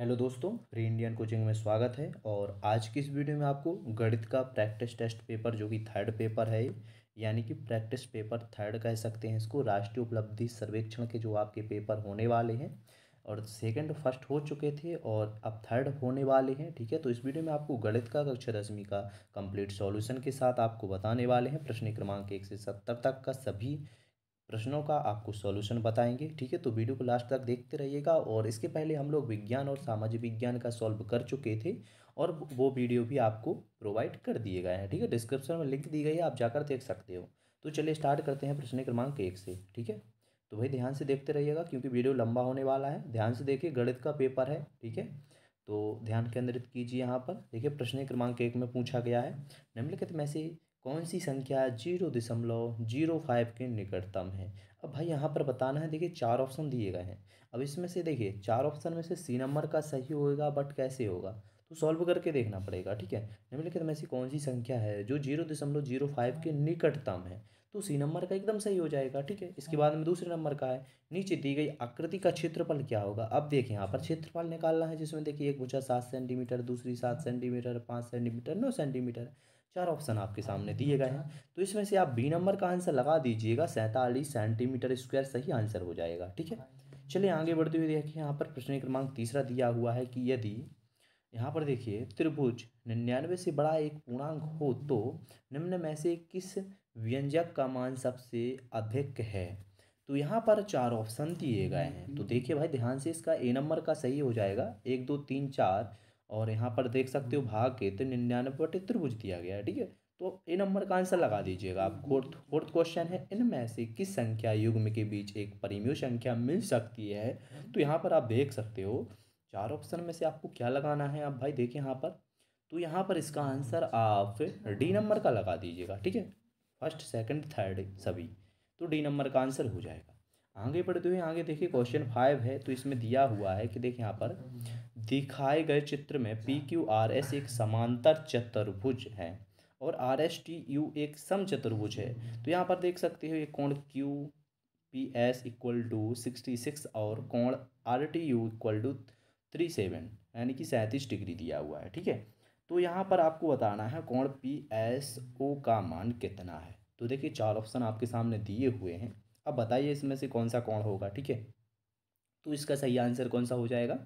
Hello दोस्तों pre Indian coaching में स्वागत है और आज की इस वीडियो में आपको गणित का प्रैक्टिस टेस्ट पेपर जो कि थर्ड पेपर है यानी कि प्रैक्टिस पेपर थर्ड कह सकते हैं इसको राष्ट्रीय उपलब्धि सर्वेक्षण के जो आपके पेपर होने वाले हैं और सेकंड फर्स्ट हो चुके थे और अब थर्ड होने वाले हैं ठीक है तो इस वीडियो में आपको गणित का कक्षा दसवीं का कंप्लीट सॉल्यूशन के साथ आपको बताने वाले हैं प्रश्न क्रमांक एक से सत्तर तक का सभी प्रश्नों का आपको सॉल्यूशन बताएंगे ठीक है तो वीडियो को लास्ट तक देखते रहिएगा और इसके पहले हम लोग विज्ञान और सामाजिक विज्ञान का सॉल्व कर चुके थे और वो वीडियो भी आपको प्रोवाइड कर दिए गए हैं ठीक है डिस्क्रिप्शन में लिंक दी गई है आप जाकर देख सकते हो तो चलिए स्टार्ट करते हैं प्रश्न क्रमांक एक से ठीक है तो भाई ध्यान से देखते रहिएगा क्योंकि वीडियो लंबा होने वाला है ध्यान से देखिए गणित का पेपर है ठीक है तो ध्यान केंद्रित कीजिए यहाँ पर देखिए प्रश्न क्रमांक एक में पूछा गया है निम्नलिखित में से कौन सी संख्या जीरो दशमलव जीरो फाइव के निकटतम है अब भाई यहाँ पर बताना है देखिए चार ऑप्शन दिए गए हैं अब इसमें से देखिए चार ऑप्शन में से सी नंबर का सही होगा बट कैसे होगा तो सॉल्व करके देखना पड़ेगा ठीक है निम्नलिखित में से कौन सी संख्या है जो जीरो दशमलव जीरो फाइव के निकटतम है तो सी नंबर का एकदम सही हो जाएगा ठीक है इसके बाद में दूसरे नंबर का है नीचे दी गई आकृति का क्षेत्रफल क्या होगा अब देखिए यहाँ पर क्षेत्रफल निकालना है जिसमें देखिए एक भुजा सात सेंटीमीटर दूसरी सात सेंटीमीटर पाँच सेंटीमीटर नौ सेंटीमीटर चार ऑप्शन आपके सामने दिए गए हैं तो इसमें से आप बी नंबर का आंसर लगा दीजिएगा सैंतालीस सेंटीमीटर स्क्वायर सही आंसर हो जाएगा ठीक है चलिए आगे बढ़ते हुए देखिए यहाँ पर प्रश्न क्रमांक तीसरा दिया हुआ है कि यदि यहाँ पर देखिए त्रिभुज निन्यानवे से बड़ा एक पूर्णांक हो तो निम्न में से किस व्यंजक का मान सबसे अधिक है तो यहाँ पर चार ऑप्शन दिए गए हैं तो देखिए भाई ध्यान से इसका ए नंबर का सही हो जाएगा एक दो तीन चार और यहाँ पर देख सकते हो हम्म। भाग के तो निन्यानवे बटे त्रिभुज दिया गया है ठीक है तो ए नंबर का आंसर लगा दीजिएगा आप हम्म। फोर्थ फोर्थ क्वेश्चन है इनमें से किस संख्या युग्म के बीच एक परिमेय संख्या मिल सकती है तो यहाँ पर आप देख सकते हो चार ऑप्शन में से आपको क्या लगाना है आप भाई देखिए यहाँ पर तो यहाँ पर इसका आंसर आप डी नंबर का लगा दीजिएगा ठीक है फर्स्ट सेकंड थर्ड सभी तो डी नंबर का आंसर हो जाएगा आगे बढ़ते हुए आगे देखिए क्वेश्चन फाइव है तो इसमें दिया हुआ है कि देखिए यहाँ पर दिखाए गए चित्र में पी क्यू आर एस एक समांतर चतुर्भुज है और आर एस टी यू एक सम चतुर्भुज है तो यहाँ पर देख सकते हो ये कोण Q P S equal to sixty six और कोण R T U equal to three seven यानी कि सैंतीस डिग्री दिया हुआ है ठीक है तो यहाँ पर आपको बताना है कोण पी एस ओ का मान कितना है तो देखिए चार ऑप्शन आपके सामने दिए हुए हैं अब बताइए इसमें से कौन सा कोण होगा ठीक है तो इसका सही आंसर कौन सा हो जाएगा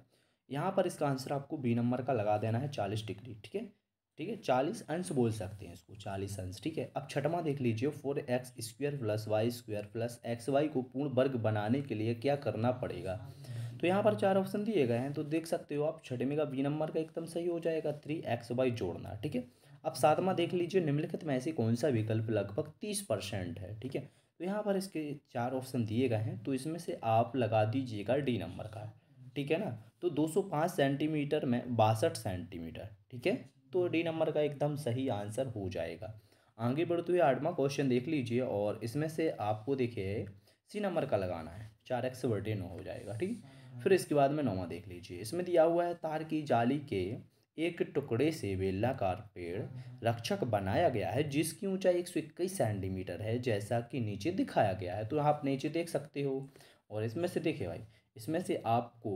यहाँ पर इसका आंसर आपको बी नंबर का लगा देना है चालीस डिग्री ठीक है ठीक है चालीस अंश बोल सकते हैं इसको चालीस अंश ठीक है अब छठवा देख लीजिए four X square plus Y square plus X Y को पूर्ण वर्ग बनाने के लिए क्या करना पड़ेगा तो यहाँ पर चार ऑप्शन दिए गए हैं तो देख सकते हो आप में का बी नंबर का एकदम सही हो जाएगा थ्री एक्स वाई जोड़ना ठीक है अब सातवां देख लीजिए निम्नलिखित में ऐसे कौन सा विकल्प लगभग तीस परसेंट है ठीक है तो यहाँ पर इसके चार ऑप्शन दिए गए हैं तो इसमें से आप लगा दीजिएगा डी नंबर का ठीक है ना तो 205 सेंटीमीटर में बासठ सेंटीमीटर ठीक है तो डी नंबर का एकदम सही आंसर हो जाएगा आगे बढ़ते हुए आठवा क्वेश्चन देख लीजिए और इसमें से आपको देखिए सी नंबर का लगाना है चार एक्स वर्टे नौ हो जाएगा ठीक फिर इसके बाद में नौवा देख लीजिए इसमें दिया हुआ है तार की जाली के एक टुकड़े से बेलाकार पेड़ रक्षक बनाया गया है जिसकी ऊंचाई एक सौ इक्कीस सेंटीमीटर है जैसा कि नीचे दिखाया गया है तो आप नीचे देख सकते हो और इसमें से देखिए भाई इसमें से आपको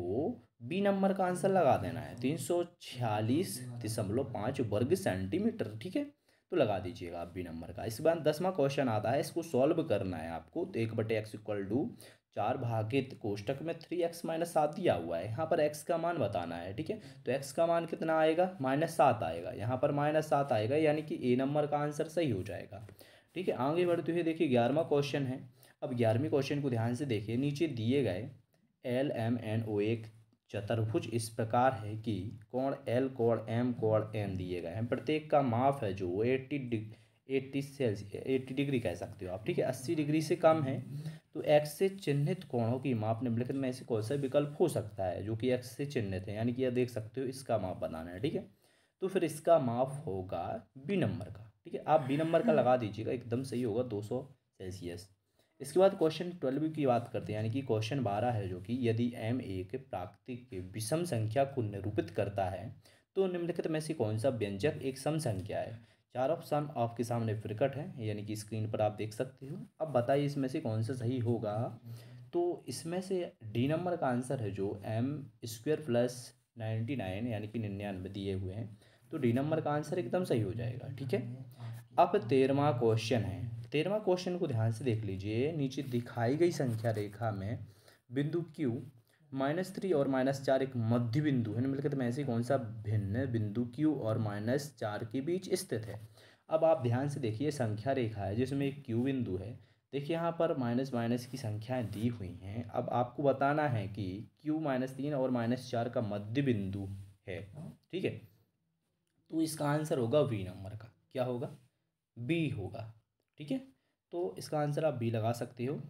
बी नंबर का आंसर लगा देना है तीन सौ छियालीस दशमलव पाँच वर्ग सेंटीमीटर ठीक है तो लगा दीजिएगा आप बी नंबर का इसके बाद दसवां क्वेश्चन आता है इसको सॉल्व करना है आपको तो एक बटे एक्स इक्वल टू चार भागित कोष्टक में थ्री एक्स माइनस सात दिया हुआ है यहाँ पर एक्स का मान बताना है ठीक है तो एक्स का मान कितना आएगा माइनस सात आएगा यहाँ पर माइनस सात आएगा यानी कि ए नंबर का आंसर सही हो जाएगा ठीक है आगे बढ़ते हुए देखिए ग्यारहवा क्वेश्चन है अब ग्यारहवीं क्वेश्चन को ध्यान से देखिए नीचे दिए गए एल एम एन ओ एक चतुर्भुज इस प्रकार है कि कोण एल कोण एम कोण एन दिए गए हैं प्रत्येक का माप है जो वो eighty degree eighty Celsius eighty degree कह सकते हो आप ठीक है अस्सी डिग्री से कम है तो एक्स से चिन्हित कोणों की माप निम्नलिखित में ऐसे कौन सा विकल्प हो सकता है जो कि एक्स से चिन्हित है यानी कि यह देख सकते हो इसका माप बनाना है ठीक है तो फिर इसका माप होगा बी नंबर का ठीक है आप बी नंबर का हाँ। लगा दीजिएगा एकदम सही होगा दो सौ सेल्सियस इसके बाद क्वेश्चन ट्वेल्व की बात करते हैं यानी कि क्वेश्चन बारह है जो कि यदि एम एक प्राकृतिक विषम संख्या को निरूपित करता है तो निम्नलिखित में से कौन सा व्यंजक एक सम संख्या है चार ऑप्शन आपके सामने प्रकट है यानी कि स्क्रीन पर आप देख सकते हो अब बताइए इसमें से कौन सा सही होगा तो इसमें से डी नंबर का आंसर है जो M square plus ninety nine यानी कि निन्यानवे दिए हुए हैं तो डी नंबर का आंसर एकदम सही हो जाएगा ठीक है अब तेरहवा क्वेश्चन है तेरहवा क्वेश्चन को ध्यान से देख लीजिए नीचे दिखाई गई संख्या रेखा में बिंदु क्यू माइनस थ्री और माइनस चार एक मध्य बिंदु है निम्नलिखित में ऐसे कौन सा भिन्न बिंदु क्यू और माइनस चार के बीच स्थित है अब आप ध्यान से देखिए संख्या रेखा है जिसमें एक क्यू बिंदु है देखिए यहाँ पर माइनस माइनस की संख्याएं दी हुई हैं अब आपको बताना है कि क्यू माइनस तीन और माइनस चार का मध्य बिंदु है ठीक है तो इसका आंसर होगा वी नंबर का क्या होगा बी होगा ठीक है तो इसका आंसर आप बी लगा सकते हो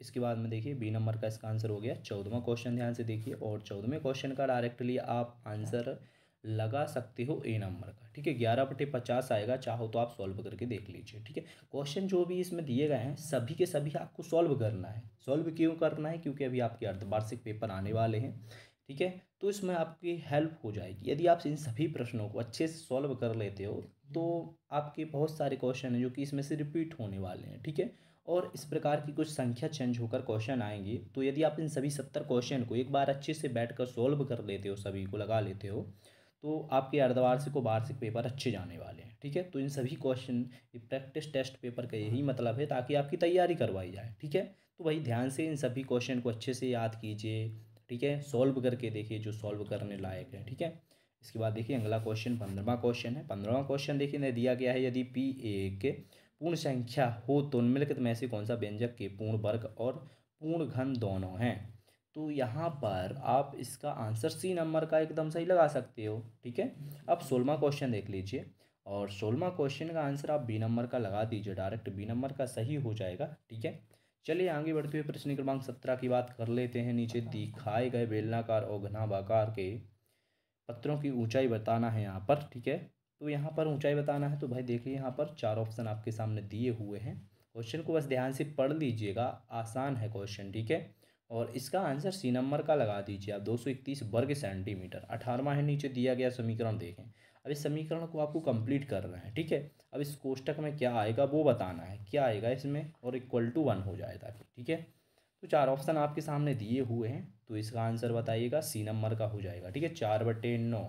इसके बाद में देखिए बी नंबर का इसका आंसर हो गया चौदहवा क्वेश्चन ध्यान से देखिए और चौदहवें क्वेश्चन का डायरेक्टली आप आंसर लगा सकते हो ए नंबर का ठीक है ग्यारह बटे पचास आएगा चाहो तो आप सॉल्व करके देख लीजिए ठीक है क्वेश्चन जो भी इसमें दिए गए हैं सभी के सभी आपको सॉल्व करना है सॉल्व क्यों करना है क्योंकि अभी आपके अर्धवार्षिक पेपर आने वाले हैं ठीक है तो इसमें आपकी हेल्प हो जाएगी यदि आप इन सभी प्रश्नों को अच्छे से सॉल्व कर लेते हो तो आपके बहुत सारे क्वेश्चन हैं जो कि इसमें से रिपीट होने वाले हैं ठीक है और इस प्रकार की कुछ संख्या चेंज होकर क्वेश्चन आएंगे तो यदि आप इन सभी सत्तर क्वेश्चन को एक बार अच्छे से बैठ कर सॉल्व कर लेते हो सभी को लगा लेते हो तो आपके अर्धवार्षिक और वार्षिक पेपर अच्छे जाने वाले हैं ठीक है तो इन सभी क्वेश्चन प्रैक्टिस टेस्ट पेपर का यही मतलब है ताकि आपकी तैयारी करवाई जाए ठीक है तो वही ध्यान से इन सभी क्वेश्चन को अच्छे से याद कीजिए ठीक है सॉल्व करके देखिए जो सॉल्व करने लायक है ठीक है इसके बाद देखिए अगला क्वेश्चन पंद्रवा क्वेश्चन है पंद्रवा क्वेश्चन देखिए दिया गया है यदि पी ए के पूर्ण संख्या हो तो निम्नलिखित में से कौन सा व्यंजक के पूर्ण वर्ग और पूर्ण घन दोनों हैं तो यहाँ पर आप इसका आंसर सी नंबर का एकदम सही लगा सकते हो ठीक है अब सोलवा क्वेश्चन देख लीजिए और सोलवा क्वेश्चन का आंसर आप बी नंबर का लगा दीजिए डायरेक्ट बी नंबर का सही हो जाएगा ठीक है चलिए आगे बढ़ते हुए प्रश्न क्रमांक सत्रह की बात कर लेते हैं नीचे दिखाए गए बेलनाकार और घनाभाकार के पत्रों की ऊंचाई बताना है यहाँ पर ठीक है तो यहाँ पर ऊंचाई बताना है तो भाई देखिए यहाँ पर चार ऑप्शन आपके सामने दिए हुए हैं क्वेश्चन को बस ध्यान से पढ़ लीजिएगा आसान है क्वेश्चन ठीक है और इसका आंसर सी नंबर का लगा दीजिए आप दो सौ इकतीस वर्ग सेंटीमीटर अठारहवा है नीचे दिया गया समीकरण देखें अब इस समीकरण को आपको कंप्लीट करना है ठीक है अब इस कोष्टक में क्या आएगा वो बताना है क्या आएगा इसमें और इक्वल टू वन हो जाएगा ठीक है तो चार ऑप्शन आपके सामने दिए हुए हैं तो इसका आंसर बताइएगा सी नंबर का हो जाएगा ठीक है चार बट्टे नौ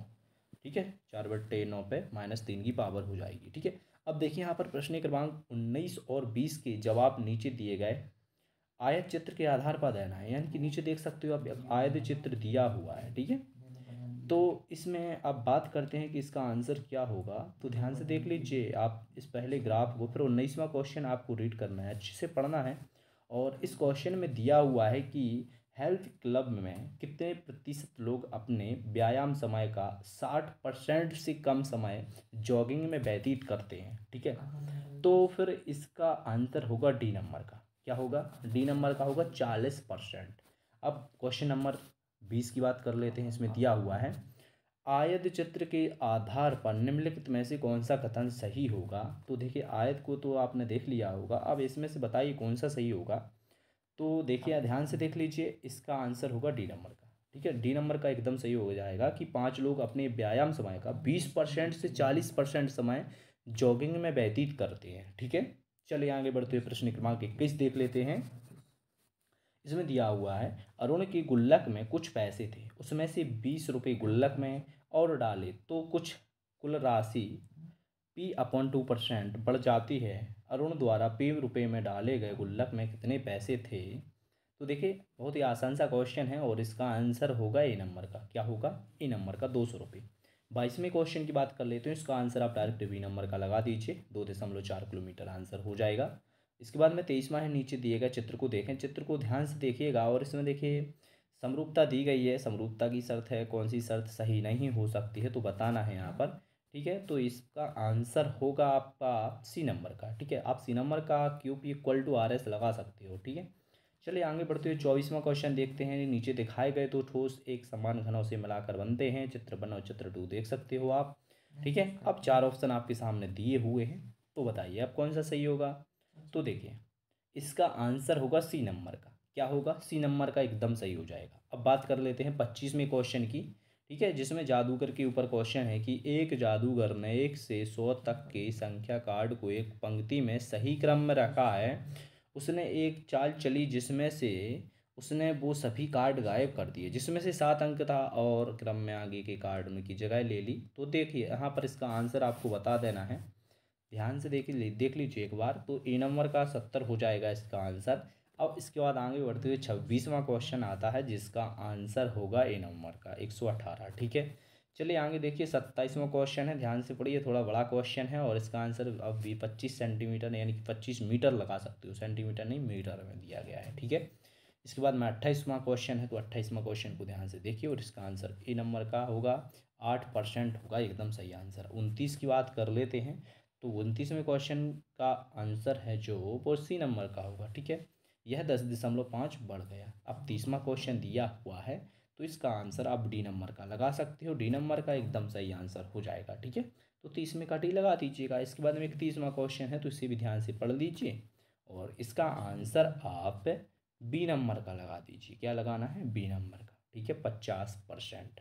ठीक है चार बट्टे नौ पे माइनस तीन की पावर हो जाएगी ठीक है अब देखिए यहाँ पर प्रश्न क्रमांक उन्नीस और बीस के जवाब नीचे दिए गए आयत चित्र के आधार पर देना है यानी कि नीचे देख सकते हो आप आयत चित्र दिया हुआ है ठीक है तो इसमें आप बात करते हैं कि इसका आंसर क्या होगा तो ध्यान से देख लीजिए आप इस पहले ग्राफ को फिर उन्नीसवा क्वेश्चन आपको रीड करना है अच्छे से पढ़ना है और इस क्वेश्चन में दिया हुआ है कि हेल्थ क्लब में कितने प्रतिशत लोग अपने व्यायाम समय का साठ परसेंट से कम समय जॉगिंग में व्यतीत करते हैं ठीक है हाँ। तो फिर इसका आंसर होगा डी नंबर का क्या होगा डी नंबर का होगा चालीस परसेंट अब क्वेश्चन नंबर बीस की बात कर लेते हैं इसमें दिया हुआ है आयत चित्र के आधार पर निम्नलिखित में से कौन सा कथन सही होगा तो देखिए आयत को तो आपने देख लिया होगा अब इसमें से बताइए कौन सा सही होगा तो देखिए हाँ। ध्यान से देख लीजिए इसका आंसर होगा डी नंबर का ठीक है डी नंबर का एकदम सही हो जाएगा कि पाँच लोग अपने व्यायाम समय का बीस परसेंट से चालीस परसेंट समय जॉगिंग में व्यतीत करते हैं ठीक है चलिए आगे बढ़ते हुए प्रश्न क्रमांक इक्कीस देख लेते हैं इसमें दिया हुआ है अरुण के गुल्लक में कुछ पैसे थे उसमें से बीस रुपये गुल्लक में और डाले तो कुछ कुल राशि पी अपॉन टू परसेंट बढ़ जाती है अरुण द्वारा पी रुपये में डाले गए गुल्लक में कितने पैसे थे तो देखिए बहुत ही आसान सा क्वेश्चन है और इसका आंसर होगा ए नंबर का क्या होगा ए नंबर का दो सौ रुपये बाईसवें क्वेश्चन की बात कर लेते हैं इसका आंसर आप डायरेक्ट बी नंबर का लगा दीजिए दो दशमलव चार किलोमीटर आंसर हो जाएगा इसके बाद में तेईसवा है नीचे दिए गए चित्र को देखें चित्र को ध्यान से देखिएगा और इसमें देखिए समरूपता दी गई है समरूपता की शर्त है कौन सी शर्त सही नहीं हो सकती है तो बताना है यहाँ पर ठीक है तो इसका आंसर होगा आपका सी नंबर का ठीक है आप सी नंबर का cube equal to R S लगा सकते हो ठीक है चलिए आगे बढ़ते हुए चौबीसवां क्वेश्चन देखते हैं नीचे दिखाए गए तो ठोस एक समान घनों से मिलाकर बनते हैं चित्र वन और चित्र टू देख सकते हो आप ठीक है अब चार ऑप्शन आपके सामने दिए हुए हैं तो बताइए अब कौन सा सही होगा तो देखिए इसका आंसर होगा सी नंबर का क्या होगा सी नंबर का एकदम सही हो जाएगा अब बात कर लेते हैं पच्चीसवें क्वेश्चन की ठीक है जिसमें जादूगर के ऊपर क्वेश्चन है कि एक जादूगर ने एक से सौ तक के संख्या कार्ड को एक पंक्ति में सही क्रम में रखा है उसने एक चाल चली जिसमें से उसने वो सभी कार्ड गायब कर दिए जिसमें से सात अंक था और क्रम में आगे के कार्ड उनकी जगह ले ली तो देखिए यहाँ पर इसका आंसर आपको बता देना है ध्यान से देख देख लीजिए एक बार तो ए नंबर का सत्तर हो जाएगा इसका आंसर अब इसके बाद आगे बढ़ते हुए छब्बीसवां क्वेश्चन आता है जिसका आंसर होगा ए नंबर का एक सौ अठारह ठीक है चलिए आगे देखिए सत्ताईसवा क्वेश्चन है ध्यान से पढ़िए थोड़ा बड़ा क्वेश्चन है और इसका आंसर अब भी पच्चीस सेंटीमीटर यानी कि पच्चीस मीटर लगा सकते हो सेंटीमीटर नहीं मीटर में दिया गया है ठीक है इसके बाद में अट्ठाईसवां क्वेश्चन है तो अट्ठाईसवा क्वेश्चन को ध्यान से देखिए और इसका आंसर ए नंबर का होगा आठ परसेंट होगा एकदम सही आंसर उनतीस की बात कर लेते हैं तो उनतीसवें क्वेश्चन का आंसर है जो वो सी नंबर का होगा ठीक है यह दस दशमलव पाँच बढ़ गया अब तीसवा क्वेश्चन दिया हुआ है तो इसका आंसर आप डी नंबर का लगा सकते हो डी नंबर का एकदम सही आंसर हो जाएगा ठीक है तो तीसवें का टी लगा दीजिएगा इसके बाद में एक तीसवा क्वेश्चन है तो इसे भी ध्यान से पढ़ लीजिए और इसका आंसर आप बी नंबर का लगा दीजिए क्या लगाना है बी नंबर का ठीक है पचास परसेंट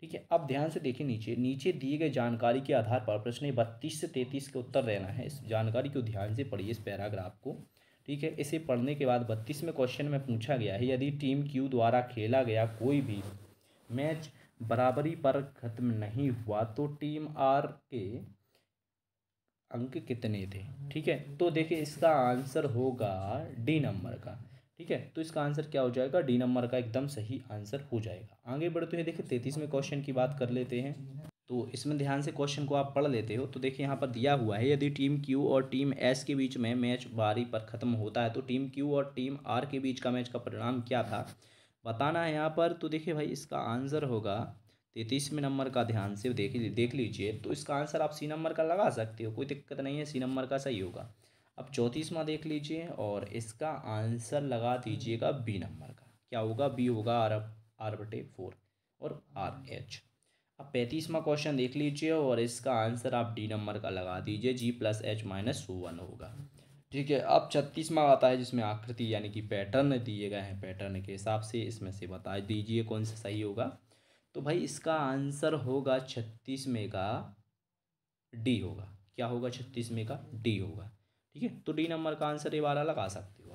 ठीक है अब ध्यान से देखिए नीचे नीचे दिए गए जानकारी के आधार पर प्रश्न बत्तीस से तैंतीस के उत्तर रहना है इस जानकारी को ध्यान से पढ़िए इस पैराग्राफ को ठीक है इसे पढ़ने के बाद बत्तीसवें क्वेश्चन में पूछा गया है यदि टीम क्यू द्वारा खेला गया कोई भी मैच बराबरी पर खत्म नहीं हुआ तो टीम आर के अंक कितने थे ठीक है तो देखिए इसका आंसर होगा डी नंबर का ठीक है तो इसका आंसर क्या हो जाएगा डी नंबर का एकदम सही आंसर हो जाएगा आगे बढ़ते हैं देखिए तैतीसवें क्वेश्चन की बात कर लेते हैं तो इसमें ध्यान से क्वेश्चन को आप पढ़ लेते हो तो देखिए यहाँ पर दिया हुआ है यदि टीम क्यू और टीम एस के बीच में मैच बारी पर ख़त्म होता है तो टीम क्यू और टीम आर के बीच का मैच का परिणाम क्या था बताना है यहाँ पर तो देखिए भाई इसका आंसर होगा तैतीसवें नंबर का ध्यान से देख देख लीजिए तो इसका आंसर आप सी नंबर का लगा सकते हो कोई दिक्कत नहीं है सी नंबर का सही होगा अब चौंतीसवा देख लीजिए और इसका आंसर लगा दीजिएगा बी नंबर का क्या होगा बी होगा आर आर बटे फोर और आर एच अब पैंतीसवा क्वेश्चन देख लीजिए और इसका आंसर आप डी नंबर का लगा दीजिए G plus H minus one होगा ठीक है अब छत्तीसवा आता है जिसमें आकृति यानी कि पैटर्न दिए गए हैं पैटर्न के हिसाब से इसमें से बता दीजिए कौन सा सही होगा तो भाई इसका आंसर होगा छत्तीस में का डी होगा क्या होगा छत्तीस में का डी होगा ठीक है तो डी नंबर का आंसर ये वाला लगा सकते हो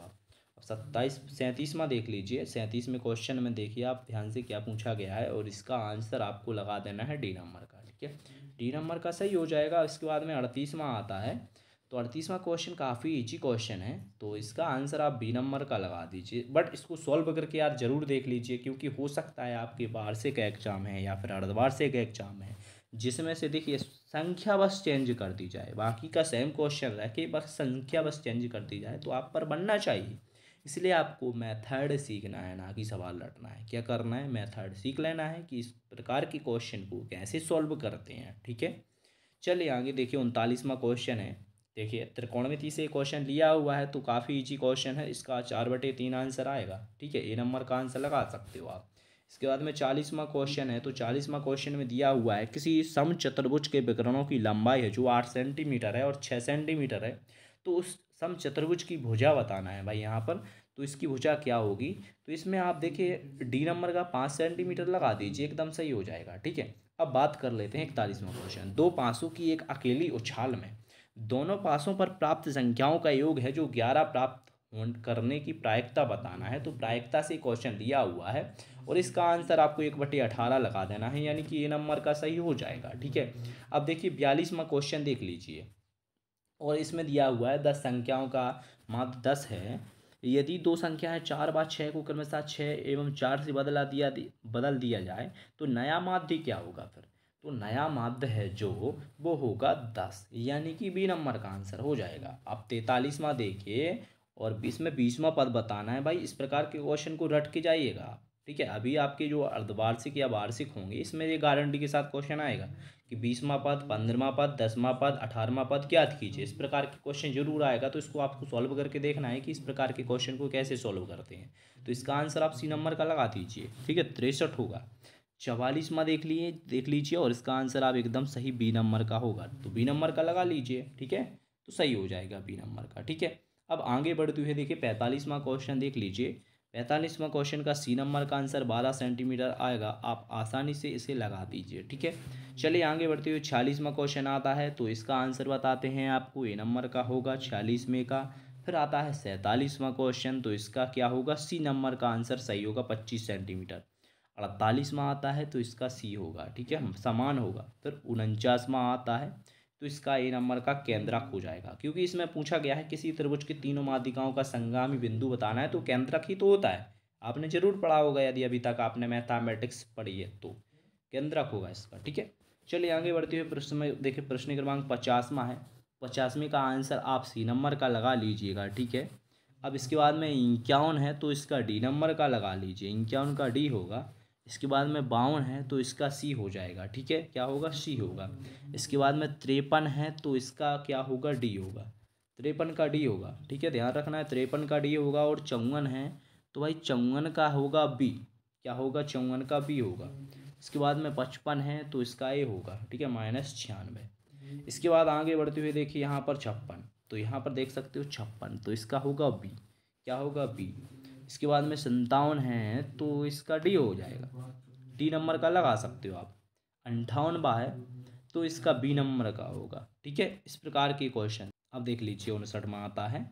सत्ताईस सैंतीसवा देख लीजिए सैंतीस में क्वेश्चन में देखिए आप ध्यान से क्या पूछा गया है और इसका आंसर आपको लगा देना है डी नंबर का ठीक है डी नंबर का सही हो जाएगा इसके बाद में अड़तीसवां आता है तो अड़तीसवां क्वेश्चन काफ़ी ईजी क्वेश्चन है तो इसका आंसर आप बी नंबर का लगा दीजिए बट इसको सॉल्व करके यार ज़रूर देख लीजिए क्योंकि हो सकता है आपके बार से का एग्जाम है या फिर अर्धवार से का एग्जाम है जिसमें से देखिए संख्या बस चेंज कर दी जाए बाकी का सेम क्वेश्चन रह के बस संख्या बस चेंज कर दी जाए तो आप पर बनना चाहिए इसलिए आपको मेथड सीखना है ना कि सवाल रटना है क्या करना है मेथड सीख लेना है कि इस प्रकार के क्वेश्चन को कैसे सॉल्व करते हैं ठीक है चलिए आगे देखिए उनतालीसवा क्वेश्चन है देखिए त्रिकोणमिति से क्वेश्चन लिया हुआ है तो काफ़ी ईजी क्वेश्चन है इसका चार बटे तीन आंसर आएगा ठीक है ए नंबर का आंसर लगा सकते हो आप इसके बाद में चालीसवा क्वेश्चन है तो चालीसवा क्वेश्चन में दिया हुआ है किसी सम चतुर्भुज के विकरणों की लंबाई है जो आठ सेंटीमीटर है और छः सेंटीमीटर है तो उस सम चतुर्भुज की भुजा बताना है भाई यहाँ पर तो इसकी भुजा क्या होगी तो इसमें आप देखिए डी नंबर का पाँच सेंटीमीटर लगा दीजिए एकदम सही हो जाएगा ठीक है अब बात कर लेते हैं इकतालीसवां क्वेश्चन दो पासों की एक अकेली उछाल में दोनों पासों पर प्राप्त संख्याओं का योग है जो ग्यारह प्राप्त करने की प्रायिकता बताना है तो प्रायिकता से क्वेश्चन लिया हुआ है और इसका आंसर आपको एक बटे अठारह लगा देना है यानी कि ये नंबर का सही हो जाएगा ठीक है अब देखिए बयालीसवा क्वेश्चन देख लीजिए और इसमें दिया हुआ है दस संख्याओं का मात्र दस है यदि दो संख्या है चार बार छः को क्रमशः छः एवं चार से बदला दिया बदल दिया जाए तो नया माध्य क्या होगा फिर तो नया माध्य है जो वो होगा दस यानी कि बी नंबर का आंसर हो जाएगा अब तैतालीसवा देखिए और इसमें बीसवा पद बताना है भाई इस प्रकार के क्वेश्चन को रट के जाइएगा आप ठीक है अभी आपके जो अर्धवार्षिक या वार्षिक होंगे इसमें ये गारंटी के साथ क्वेश्चन आएगा कि बीसवा पद पंद्रहवा पद दसवा पद अठारहवा पद क्या कीजिए इस प्रकार के क्वेश्चन जरूर आएगा तो इसको आपको सॉल्व करके देखना है कि इस प्रकार के क्वेश्चन को कैसे सॉल्व करते हैं तो इसका आंसर आप सी नंबर का लगा दीजिए ठीक है तिरसठ होगा चवालीसवा देख लिए देख लीजिए और इसका आंसर आप एकदम सही बी नंबर का होगा तो बी नंबर का लगा लीजिए ठीक है तो सही हो जाएगा बी नंबर का ठीक है अब आगे बढ़ते हुए देखिए पैंतालीसवा क्वेश्चन देख लीजिए पैंतालीसवा क्वेश्चन का सी नंबर का आंसर बारह सेंटीमीटर आएगा आप आसानी से इसे लगा दीजिए ठीक है चलिए आगे बढ़ते हुए छियालीसवा क्वेश्चन आता है तो इसका आंसर बताते हैं आपको ए नंबर का होगा छियालीसवें का फिर आता है सैंतालीसवां क्वेश्चन तो इसका क्या होगा सी नंबर का आंसर सही होगा पच्चीस सेंटीमीटर अड़तालीसवां आता है तो इसका सी होगा ठीक है समान होगा फिर उनचासवां आता है तो इसका ए नंबर का केंद्रक हो जाएगा क्योंकि इसमें पूछा गया है किसी त्रिभुज के तीनों माध्यिकाओं का संगामी बिंदु बताना है तो केंद्रक ही तो होता है आपने जरूर पढ़ा होगा यदि अभी तक आपने मैथामेटिक्स पढ़ी है तो केंद्रक होगा इसका ठीक है चलिए आगे बढ़ते हुए प्रश्न में देखिए प्रश्न क्रमांक पचासवा है पचासवें का आंसर आप सी नंबर का लगा लीजिएगा ठीक है अब इसके बाद में इक्यावन है तो इसका डी नंबर का लगा लीजिए इक्यावन का डी होगा इसके बाद में बावन है तो इसका सी हो जाएगा ठीक है क्या होगा सी होगा इसके बाद में त्रेपन है तो इसका क्या होगा डी होगा त्रेपन का डी होगा ठीक है ध्यान रखना है त्रेपन का डी होगा और चौवन है तो भाई चौवन का होगा बी क्या होगा चौवन का बी होगा इसके बाद में पचपन है तो इसका ए होगा ठीक है माइनस छियानवे इसके बाद आगे बढ़ते हुए देखिए यहाँ पर छप्पन तो यहाँ पर देख सकते हो छप्पन तो इसका होगा बी क्या होगा बी इसके बाद में संतावन है तो इसका डी हो जाएगा डी नंबर का लगा सकते हो आप अंठावन बा है तो इसका बी नंबर का होगा ठीक है इस प्रकार के क्वेश्चन अब देख लीजिए उनसठ में आता है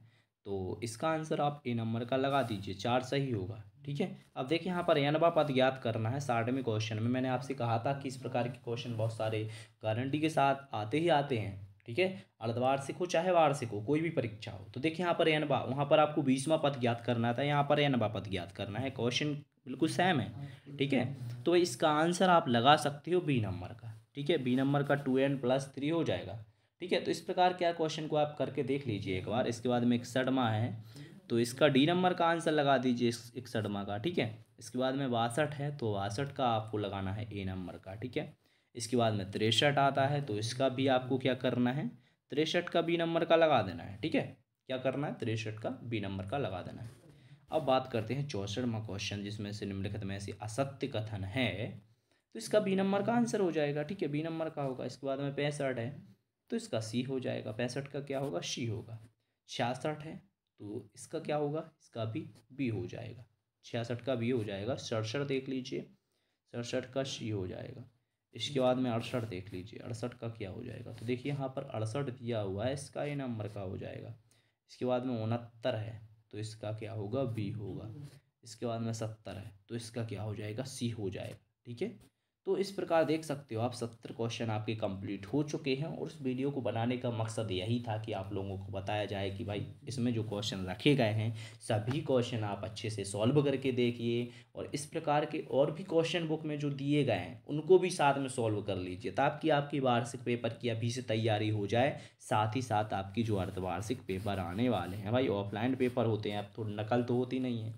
तो इसका आंसर आप ए नंबर का लगा दीजिए चार सही होगा ठीक है अब देखिए यहाँ पर एनबा पद ज्ञात करना है साठवें क्वेश्चन में मैंने आपसे कहा था कि इस प्रकार के क्वेश्चन बहुत सारे गारंटी के साथ आते ही आते हैं ठीक है अर्धवार्षिक हो चाहे वार्षिक हो कोई भी परीक्षा हो तो देखिए यहाँ पर एनबा वहाँ पर आपको बीसवा पद ज्ञात करना था यहाँ पर एनबा पद ज्ञात करना है क्वेश्चन बिल्कुल सेम है ठीक है तो इसका आंसर आप लगा सकते हो बी नंबर का ठीक है बी नंबर का टू एन प्लस थ्री हो जाएगा ठीक है तो इस प्रकार क्या क्वेश्चन को आप करके देख लीजिए एक बार इसके बाद में एक सड़मा है तो इसका डी नंबर का आंसर लगा दीजिए इस सड़मा का ठीक है इसके बाद में बासठ है तो बासठ का आपको लगाना है ए नंबर का ठीक है इसके बाद में तिरसठ आता है तो इसका भी आपको क्या करना है तिरसठ का बी नंबर का लगा देना है ठीक है क्या करना है तिरसठ का बी नंबर का लगा देना है अब बात करते हैं चौसठवा क्वेश्चन जिसमें से निम्नलिखित में ऐसी असत्य कथन है तो इसका बी नंबर का आंसर हो जाएगा ठीक है बी नंबर का होगा इसके बाद में पैंसठ है तो इसका सी हो जाएगा पैंसठ का क्या होगा सी होगा छियासठ है तो इसका क्या होगा इसका भी बी हो जाएगा छियासठ का बी हो जाएगा सड़सठ देख लीजिए सड़सठ का सी हो जाएगा इसके बाद में अड़सठ देख लीजिए अड़सठ का क्या हो जाएगा तो देखिए यहाँ पर अड़सठ दिया हुआ है इसका ये नंबर का हो जाएगा इसके बाद में उनहत्तर है तो इसका क्या होगा बी होगा हम्म। इसके बाद में सत्तर है तो इसका क्या हो जाएगा सी हो जाएगा ठीक है तो इस प्रकार देख सकते हो आप सत्तर क्वेश्चन आपके कंप्लीट हो चुके हैं और उस वीडियो को बनाने का मकसद यही था कि आप लोगों को बताया जाए कि भाई इसमें जो क्वेश्चन रखे गए हैं सभी क्वेश्चन आप अच्छे से सॉल्व करके देखिए और इस प्रकार के और भी क्वेश्चन बुक में जो दिए गए हैं उनको भी साथ में सॉल्व कर लीजिए ताकि आपकी वार्षिक पेपर की अभी से तैयारी हो जाए साथ ही साथ आपकी जो अर्धवार्षिक पेपर आने वाले हैं भाई ऑफलाइन पेपर होते हैं अब तो नकल तो होती नहीं है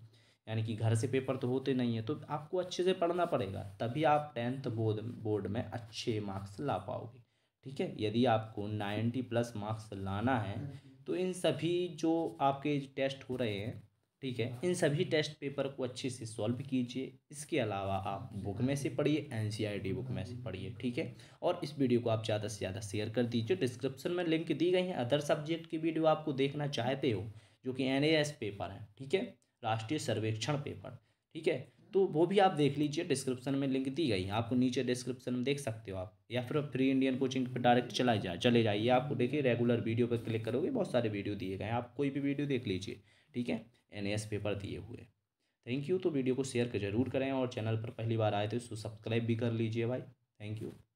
यानी कि घर से पेपर तो होते नहीं है तो आपको अच्छे से पढ़ना पड़ेगा तभी आप टेंथ बोर्ड बोर्ड में अच्छे मार्क्स ला पाओगे ठीक है यदि आपको नाइन्टी प्लस मार्क्स लाना है हम्म। तो इन सभी जो आपके टेस्ट हो रहे हैं ठीक है इन सभी टेस्ट पेपर को अच्छे से सॉल्व कीजिए इसके अलावा आप बुक में से पढ़िए एन बुक में से पढ़िए ठीक है और इस वीडियो को आप ज़्यादा से ज़्यादा शेयर कर दीजिए डिस्क्रिप्शन में लिंक दी गई है अदर सब्जेक्ट की वीडियो आपको देखना चाहते हो जो कि एन पेपर है ठीक है राष्ट्रीय सर्वेक्षण पेपर ठीक है तो वो भी आप देख लीजिए डिस्क्रिप्शन में लिंक दी गई है आपको नीचे डिस्क्रिप्शन में देख सकते हो आप या फिर फ्री इंडियन कोचिंग पर डायरेक्ट चला जाए चले जाइए आपको देखिए रेगुलर वीडियो पर क्लिक करोगे बहुत सारे वीडियो दिए गए हैं आप कोई भी वीडियो देख लीजिए ठीक है एन पेपर दिए हुए थैंक यू तो वीडियो को शेयर जरूर करें और चैनल पर पहली बार आए तो इसको सब्सक्राइब भी कर लीजिए भाई थैंक यू